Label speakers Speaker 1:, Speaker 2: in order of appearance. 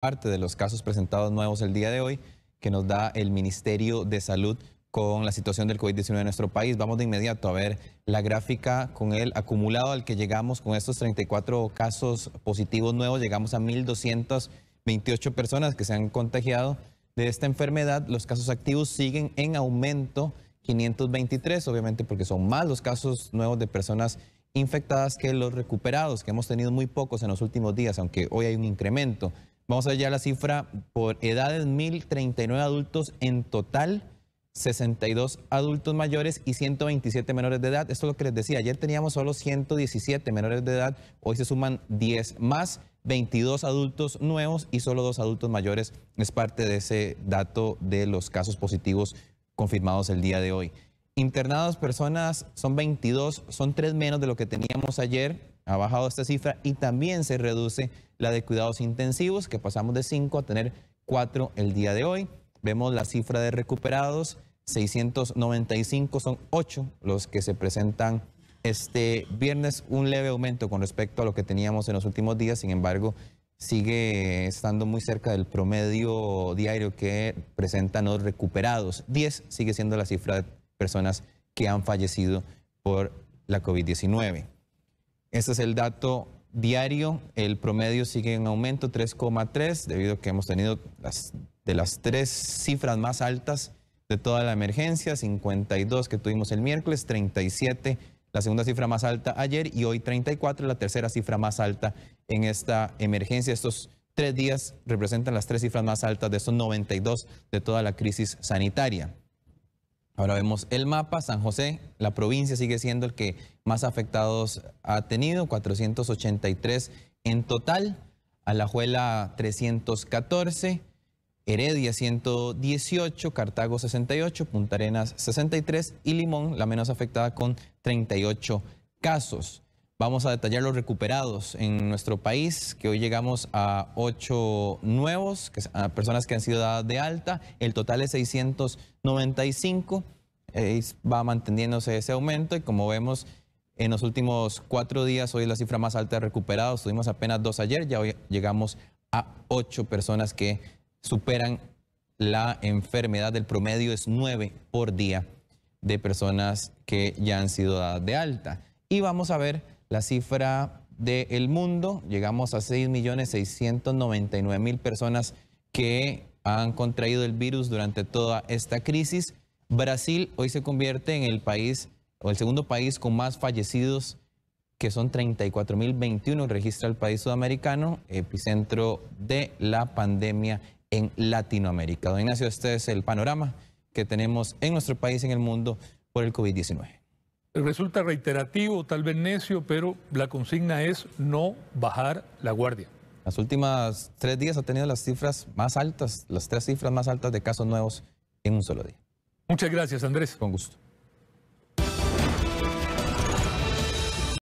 Speaker 1: parte de los casos presentados nuevos el día de hoy que nos da el Ministerio de Salud con la situación del COVID-19 en nuestro país. Vamos de inmediato a ver la gráfica con el acumulado al que llegamos con estos 34 casos positivos nuevos. Llegamos a 1.228 personas que se han contagiado de esta enfermedad. Los casos activos siguen en aumento, 523, obviamente porque son más los casos nuevos de personas infectadas que los recuperados, que hemos tenido muy pocos en los últimos días, aunque hoy hay un incremento. Vamos ver ya la cifra por edades, 1.039 adultos en total, 62 adultos mayores y 127 menores de edad. Esto es lo que les decía, ayer teníamos solo 117 menores de edad, hoy se suman 10 más, 22 adultos nuevos y solo dos adultos mayores. Es parte de ese dato de los casos positivos confirmados el día de hoy. Internados personas son 22, son tres menos de lo que teníamos ayer, ha bajado esta cifra y también se reduce la de cuidados intensivos, que pasamos de 5 a tener 4 el día de hoy. Vemos la cifra de recuperados, 695 son 8 los que se presentan este viernes, un leve aumento con respecto a lo que teníamos en los últimos días, sin embargo, sigue estando muy cerca del promedio diario que presentan los recuperados. 10 sigue siendo la cifra de personas que han fallecido por la COVID-19. Este es el dato diario. El promedio sigue en aumento, 3,3, debido a que hemos tenido de las tres cifras más altas de toda la emergencia, 52 que tuvimos el miércoles, 37 la segunda cifra más alta ayer y hoy 34 la tercera cifra más alta en esta emergencia. Estos tres días representan las tres cifras más altas de esos 92 de toda la crisis sanitaria. Ahora vemos el mapa, San José, la provincia sigue siendo el que más afectados ha tenido, 483 en total, Alajuela 314, Heredia 118, Cartago 68, Punta Arenas 63 y Limón, la menos afectada con 38 casos. Vamos a detallar los recuperados en nuestro país, que hoy llegamos a ocho nuevos, que, personas que han sido dadas de alta. El total es 695. va manteniéndose ese aumento y como vemos en los últimos cuatro días, hoy es la cifra más alta de recuperados. Tuvimos apenas dos ayer, ya hoy llegamos a ocho personas que superan la enfermedad. El promedio es nueve por día de personas que ya han sido dadas de alta. Y vamos a ver la cifra del mundo. Llegamos a 6.699.000 personas que han contraído el virus durante toda esta crisis. Brasil hoy se convierte en el país o el segundo país con más fallecidos, que son 34.021, registra el país sudamericano, epicentro de la pandemia en Latinoamérica. Don Ignacio, este es el panorama que tenemos en nuestro país, en el mundo, por el COVID-19. Resulta reiterativo, tal vez necio, pero la consigna es no bajar la guardia. Las últimas tres días ha tenido las cifras más altas, las tres cifras más altas de casos nuevos en un solo día. Muchas gracias, Andrés. Con gusto.